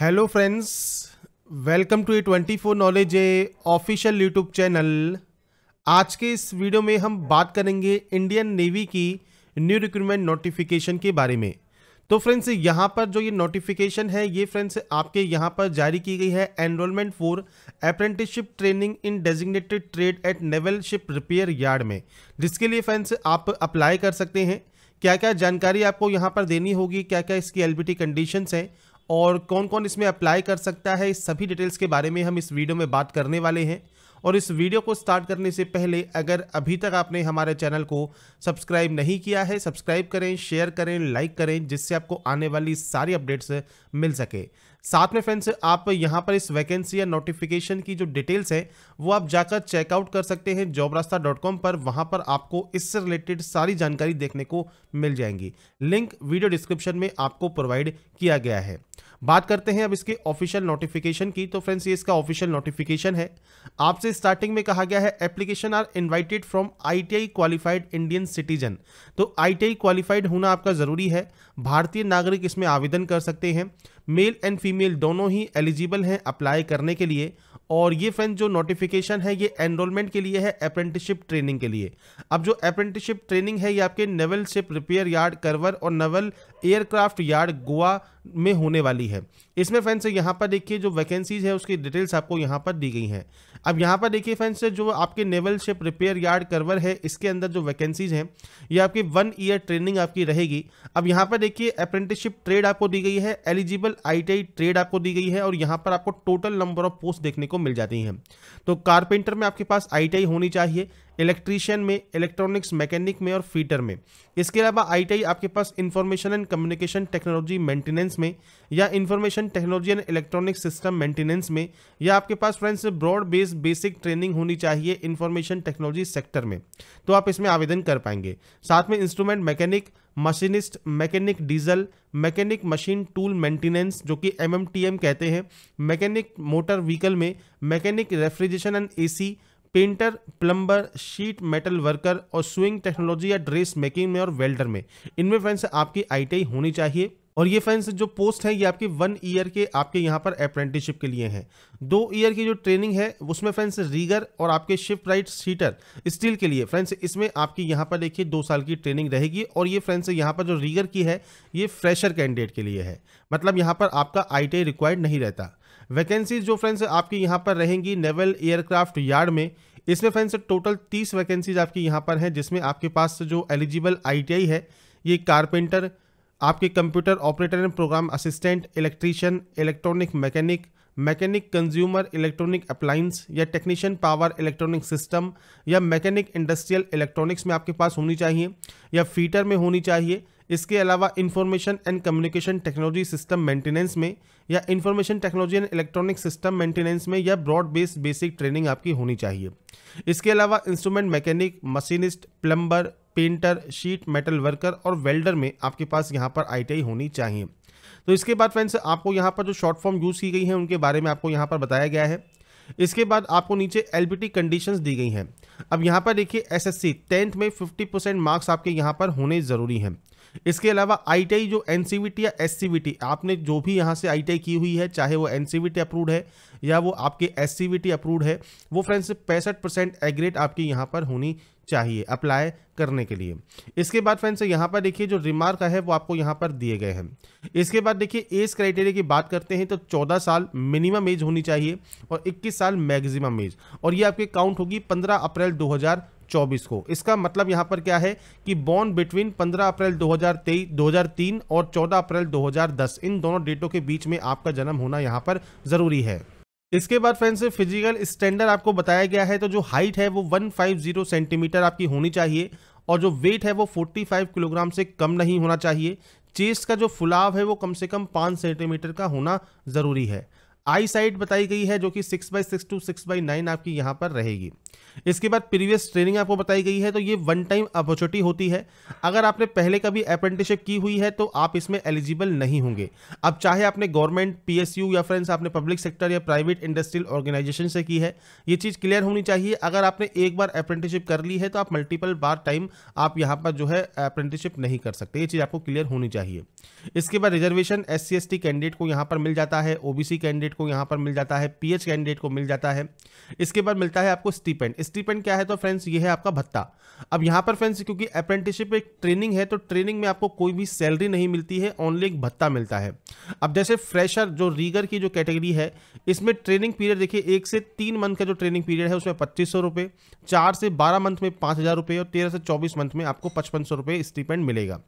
hello friends welcome to A twenty four knowledge a official YouTube channel आज के इस video में हम बात करेंगे इंडियन नेवी की न्यू रिक्रूटमेंट नोटिफिकेशन के बारे में तो फ्रेंड्स यहाँ पर जो ये नोटिफिकेशन है ये फ्रेंड्स आपके यहाँ पर जारी की गई है enrolment for apprenticeship training in designated trade at naval ship repair yard में जिसके लिए फ्रेंड्स आप अप्लाई कर सकते हैं क्या क्या जानकारी आपको यहाँ पर देनी होगी क्या क्या इसकी एलबीटी कंडीशंस हैं और कौन कौन इसमें अप्लाई कर सकता है इस सभी डिटेल्स के बारे में हम इस वीडियो में बात करने वाले हैं और इस वीडियो को स्टार्ट करने से पहले अगर अभी तक आपने हमारे चैनल को सब्सक्राइब नहीं किया है सब्सक्राइब करें शेयर करें लाइक करें जिससे आपको आने वाली सारी अपडेट्स मिल सके साथ में फ्रेंड्स आप यहां पर इस वैकेंसी या नोटिफिकेशन की जो डिटेल्स है वो आप जाकर चेकआउट कर सकते हैं जॉब रास्ता डॉट कॉम पर वहां पर आपको इससे रिलेटेड सारी जानकारी देखने को मिल जाएंगी लिंक वीडियो डिस्क्रिप्शन में आपको प्रोवाइड किया गया है बात करते हैं अब इसके ऑफिशियल नोटिफिकेशन की तो फ्रेंड्स ये इसका ऑफिशियल नोटिफिकेशन है आपसे स्टार्टिंग में कहा गया है application are invited from ITI qualified Indian citizen तो आईटीआई क्वालिफाइड होना आपका ज़रूरी है भारतीय नागरिक इसमें आवेदन कर सकते हैं मेल एंड फीमेल दोनों ही एलिजिबल हैं अप्लाई करने के लिए और ये फ्रेंड जो नोटिफिकेशन है ये एनरोलमेंट के लिए है अप्रेंटिसशिप ट्रेनिंग के लिए अब जो अप्रेंटिसशिप ट्रेनिंग है ये आपके naval ship repair yard Karwar और नेवल एयरक्राफ्ट यार्ड गोवा में होने वाली है इसमें फ्रेंड्स यहाँ पर देखिए जो वैकेंसीज है उसकी डिटेल्स आपको यहाँ पर दी गई हैं अब यहाँ पर देखिए फ्रेंड्स जो आपके naval ship repair yard Karwar है इसके अंदर जो वैकेंसीज हैं ये आपकी वन ईयर ट्रेनिंग आपकी रहेगी अब यहाँ पर देखिए अप्रेंटिसशिप ट्रेड आपको दी गई है एलिजिबल आई ट्रेड आपको दी गई है और यहाँ पर आपको टोटल नंबर ऑफ पोस्ट देखने को मिल जाती हैं तो कारपेंटर में आपके पास आई होनी चाहिए इलेक्ट्रीशियन में इलेक्ट्रॉनिक्स मैकेनिक में और फीटर में इसके अलावा आईटीआई आपके पास information and communication technology maintenance में या information technology and electronic system maintenance में या आपके पास friends broad based basic training होनी चाहिए इंफॉर्मेशन टेक्नोलॉजी सेक्टर में तो आप इसमें आवेदन कर पाएंगे साथ में instrument mechanic machinist mechanic diesel mechanic machine tool maintenance जो कि एम कहते हैं मैकेनिक मोटर व्हीकल में mechanic refrigeration and AC painter plumber sheet metal worker और स्विंग टेक्नोलॉजी या ड्रेस मेकिंग में और वेल्डर में इनमें फ्रेंड्स आपकी आई होनी चाहिए और ये फ्रेंड्स जो पोस्ट है ये आपकी वन ईयर के आपके यहाँ पर अप्रेंटिसशिप के लिए हैं दो ईयर की जो ट्रेनिंग है उसमें फ्रेंड्स रीगर और आपके शिफ्ट राइट सीटर स्टील के लिए फ्रेंड्स इसमें आपकी यहाँ पर देखिए दो साल की ट्रेनिंग रहेगी और ये फ्रेंड्स यहाँ पर जो रीगर की है ये फ्रेशर कैंडिडेट के लिए है मतलब यहाँ पर आपका आई रिक्वायर्ड नहीं रहता वैकेंसीज जो फ्रेंड्स आपकी यहाँ पर रहेंगी नेवल एयरक्राफ्ट यार्ड में इसमें फ्रेंड्स टोटल तीस वैकेंसीज आपकी यहाँ पर हैं जिसमें आपके पास जो एलिजिबल आई है ये कारपेंटर आपके computer operator and program assistant electrician electronic mechanic mechanic consumer electronic appliance या टेक्नीशियन पावर इलेक्ट्रॉनिक सिस्टम या मैकेनिक इंडस्ट्रियल इलेक्ट्रॉनिक्स में आपके पास होनी चाहिए या फीटर में होनी चाहिए इसके अलावा information and communication technology system maintenance में या information technology and electronic system maintenance में या ब्रॉड बेस्ड बेसिक ट्रेनिंग आपकी होनी चाहिए इसके अलावा instrument mechanic machinist plumber painter sheet metal worker और वेल्डर में आपके पास यहाँ पर आई होनी चाहिए तो इसके बाद फ्रेंड्स आपको यहाँ पर जो शॉर्ट फॉर्म यूज़ की गई है उनके बारे में आपको यहाँ पर बताया गया है इसके बाद आपको नीचे एल बी कंडीशंस दी गई हैं अब यहाँ पर देखिए एसएससी टेंथ में 50 परसेंट मार्क्स आपके यहाँ पर होने ज़रूरी हैं इसके अलावा आईटीआई जो एन या एस आपने जो भी यहाँ से आई की हुई है चाहे वो एन अप्रूव्ड है या वो आपके एस अप्रूव्ड है वो फ्रेंड्स पैंसठ परसेंट एग्रेड आपकी यहाँ पर होनी चाहिए अप्लाई करने के लिए इसके बाद फ्रेंड्स यहाँ पर देखिए जो रिमार्क है वो आपको यहाँ पर दिए गए हैं इसके बाद देखिए एज क्राइटेरिया की बात करते हैं तो 14 साल मिनिमम एज होनी चाहिए और 21 साल मैक्सिमम एज और ये आपके काउंट होगी 15 अप्रैल 2024 को इसका मतलब यहां पर क्या है कि बॉन्ड बिटवीन 15 अप्रैल 2023 2003 और 14 अप्रैल 2010 इन दोनों डेटों के बीच में आपका जन्म होना यहां पर ज़रूरी है इसके बाद फ्रेंड्स फिजिकल स्टैंडर्ड आपको बताया गया है तो जो हाइट है वो 150 सेंटीमीटर आपकी होनी चाहिए और जो वेट है वो 45 किलोग्राम से कम नहीं होना चाहिए चेस्ट का जो फुलाव है वो कम से कम 5 सेंटीमीटर का होना ज़रूरी है आई साइट बताई गई है जो कि six by six to six by nine आपकी यहाँ पर रहेगी इसके बाद प्रीवियस ट्रेनिंग आपको बताई गई है तो ये वन टाइम अपॉर्चुनिटी होती है अगर आपने पहले कभी अप्रेंटिसशिप की हुई है तो आप इसमें एलिजिबल नहीं होंगे अब चाहे आपने गवर्नमेंट पीएसयू या फ्रेंड्स आपने पब्लिक सेक्टर या प्राइवेट इंडस्ट्रियल ऑर्गेनाइजेशन से की है ये चीज़ क्लियर होनी चाहिए अगर आपने एक बार अप्रेंटिसशिप कर ली है तो आप मल्टीपल बार टाइम आप यहाँ पर जो है अप्रेंटिसशिप नहीं कर सकते ये चीज़ आपको क्लियर होनी चाहिए इसके बाद रिजर्वेशन एस सी कैंडिडेट को यहाँ पर मिल जाता है ओबीसी कैंडिडेट कैंडिडेट को यहाँ पर मिल जाता है पी कैंडिडेट को मिल जाता है इसके बाद मिलता है आपको स्टीपेंड स्टीपेंड क्या है तो फ्रेंड्स ये है आपका भत्ता अब यहाँ पर फ्रेंड्स क्योंकि अप्रेंटिसशिप एक ट्रेनिंग है तो ट्रेनिंग में आपको कोई भी सैलरी नहीं मिलती है ओनली एक भत्ता मिलता है अब जैसे फ्रेशर जो रीगर की जो कैटेगरी है इसमें ट्रेनिंग पीरियड देखिए एक से तीन मंथ का जो ट्रेनिंग पीरियड है उसमें पच्चीस सौ रुपये चार से बारह मंथ में पाँच हज़ार रुपये और तेरह से चौबीस मंथ में आपको पचपन सौ रुपये स्टीपेंड मिलेगा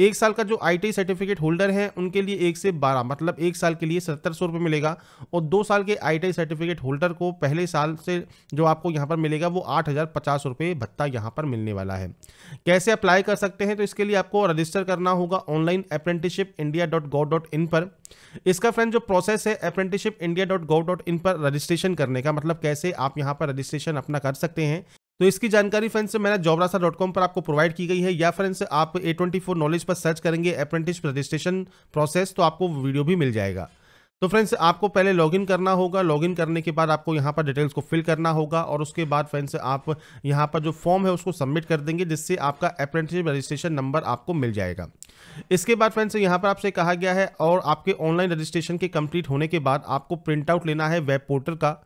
एक साल का जो आई सर्टिफिकेट होल्डर है उनके लिए एक से बारह मतलब एक साल के लिए सत्तर सौ मिलेगा और दो साल के आई सर्टिफिकेट होल्डर को पहले साल से जो आपको यहाँ पर मिलेगा वो आठ हज़ार पचास भत्ता यहाँ पर मिलने वाला है कैसे अप्लाई कर सकते हैं तो इसके लिए आपको रजिस्टर करना होगा online apprenticeship India dot gov dot in पर इसका फ्रेंड जो प्रोसेस है apprenticeship India dot gov dot in पर रजिस्ट्रेशन करने का मतलब कैसे आप यहाँ पर रजिस्ट्रेशन अपना कर सकते हैं तो इसकी जानकारी फ्रेंड्स से मैंने जॉबरासा डॉट कॉम पर आपको प्रोवाइड की गई है या फ्रेंड्स आप ए ट्वेंटी फोर नॉलेज पर सर्च करेंगे अप्रेंटिस रजिस्ट्रेशन प्रोसेस तो आपको वीडियो भी मिल जाएगा तो फ्रेंड्स आपको पहले लॉगिन करना होगा लॉगिन करने के बाद आपको यहाँ पर डिटेल्स को फिल करना होगा और उसके बाद फ्रेंड्स आप यहाँ पर जो फॉर्म है उसको सबमिट कर देंगे जिससे आपका अप्रेंटिस रजिस्ट्रेशन नंबर आपको मिल जाएगा इसके बाद फ्रेंड्स यहाँ पर आपसे कहा गया है और आपके ऑनलाइन रजिस्ट्रेशन के कम्प्लीट होने के बाद आपको प्रिंट आउट लेना है वेब पोर्टल का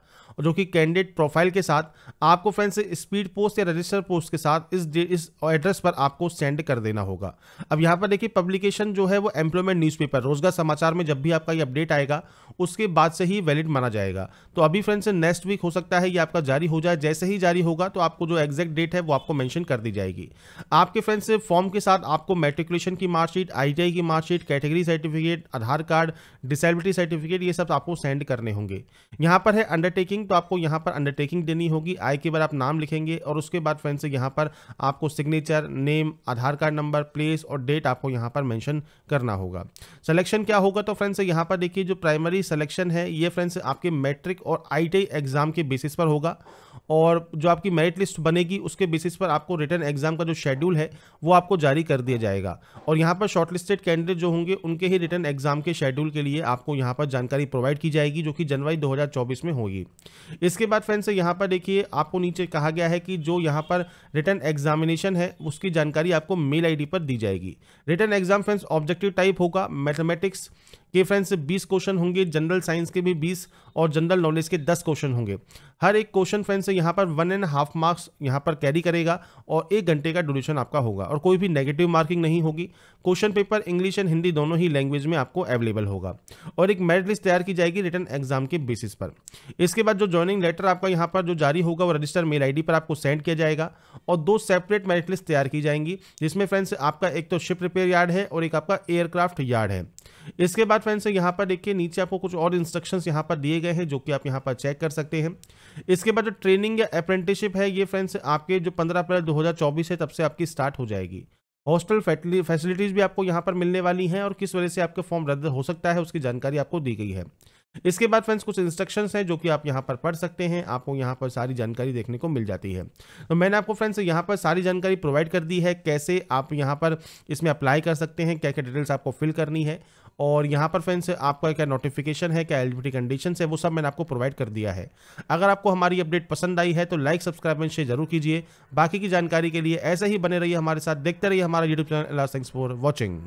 जो कि कैंडिडेट प्रोफाइल के साथ आपको फ्रेंड्स स्पीड पोस्ट या रजिस्टर पोस्ट के साथ इस इस एड्रेस पर आपको सेंड कर देना होगा अब यहाँ पर देखिए पब्लिकेशन जो है वो एम्प्लॉयमेंट न्यूज़पेपर रोजगार समाचार में जब भी आपका ये अपडेट आएगा उसके बाद से ही वैलिड माना जाएगा तो अभी फ्रेंड्स नेक्स्ट वीक हो सकता है ये आपका जारी हो जाए जैसे ही जारी होगा तो आपको जो एग्जैक्ट डेट है वो आपको मैंशन कर दी जाएगी आपके फ्रेंड्स फॉर्म के साथ आपको मेट्रिकुलेशन की मार्कशीट आई की marksheet category certificate Aadhaar card disability certificate ये सब आपको सेंड करने होंगे यहाँ पर है अंडरटेकिंग तो आपको यहाँ पर अंडरटेकिंग देनी होगी आई के बाद आप नाम लिखेंगे और उसके बाद फ्रेंड्स से यहाँ पर आपको signature name Aadhaar card number place और डेट आपको यहाँ पर मैंशन करना होगा सलेक्शन क्या होगा तो फ्रेंड्स यहाँ पर देखिए जो प्राइमरी सलेक्शन है ये फ्रेंड्स आपके मैट्रिक और आई एग्ज़ाम के बेसिस पर होगा और जो आपकी मेरिट लिस्ट बनेगी उसके बेसिस पर आपको रिटर्न एग्जाम का जो शेड्यूल है वो आपको जारी कर दिया जाएगा और यहाँ पर शॉर्टलिस्टेड कैंडिडेट जो होंगे उनके ही रिटर्न एग्जाम के शेड्यूल के लिए आपको यहाँ पर जानकारी प्रोवाइड की जाएगी जो कि जनवरी 2024 में होगी इसके बाद फ्रेंड्स यहाँ पर देखिए आपको नीचे कहा गया है कि जो यहाँ पर रिटर्न एग्जामिनेशन है उसकी जानकारी आपको मेल आईडी पर दी जाएगी written exam friends objective type होगा मैथमेटिक्स कि फ्रेंड्स 20 क्वेश्चन होंगे जनरल साइंस के भी 20 और जनरल नॉलेज के 10 क्वेश्चन होंगे हर एक क्वेश्चन फ्रेंड्स यहाँ पर वन एंड हाफ मार्क्स यहाँ पर कैरी करेगा और एक घंटे का ड्यूरेशन आपका होगा और कोई भी नेगेटिव मार्किंग नहीं होगी question paper English and Hindi दोनों ही लैंग्वेज में आपको अवेलेबल होगा और एक मेरिट लिस्ट तैयार की जाएगी रिटर्न एग्जाम के बेसिस पर इसके बाद जो ज्वाइनिंग लेटर आपका यहाँ पर जो जारी होगा वो रजिस्टर मेल आई पर आपको सेंड किया जाएगा और दो सेपरेट मेरिट लिस्ट तैयार की जाएंगी जिसमें फ्रेंड्स आपका एक तो शिप रिपेयर यार्ड है और एक आपका एयरक्राफ्ट यार्ड है इसके बाद बाद फ्रेंड्स यहाँ पर देखिए नीचे आपको कुछ और इंस्ट्रक्शंस यहाँ पर दिए गए हैं जो कि आप यहाँ पर चेक कर सकते हैं इसके बाद जो ट्रेनिंग या अप्रेंटिसशिप है ये फ्रेंड्स आपके जो 15 अप्रैल 2024 है तब से आपकी स्टार्ट हो जाएगी हॉस्टल फैसिलिटीज़ भी आपको यहाँ पर मिलने वाली हैं और किस वजह से आपका फॉर्म रद्द हो सकता है उसकी जानकारी आपको दी गई है इसके बाद फ्रेंड्स कुछ इंस्ट्रक्शंस हैं जो कि आप यहाँ पर पढ़ सकते हैं आपको यहाँ पर सारी जानकारी देखने को मिल जाती है तो मैंने आपको फ्रेंड्स यहाँ पर सारी जानकारी प्रोवाइड कर दी है कैसे आप यहाँ पर इसमें अप्लाई कर सकते हैं क्या क्या डिटेल्स आपको फिल करनी है और यहाँ पर फ्रेंड्स आपका क्या नोटिफिकेशन है क्या एलिजिबिलिटी कंडीशन है वो सब मैंने आपको प्रोवाइड कर दिया है अगर आपको हमारी अपडेट पसंद आई है तो लाइक सब्सक्राइब एंड शेयर जरूर कीजिए बाकी की जानकारी के लिए ऐसे ही बने रहिए हमारे साथ देखते रहिए हमारा YouTube channel thanks for watching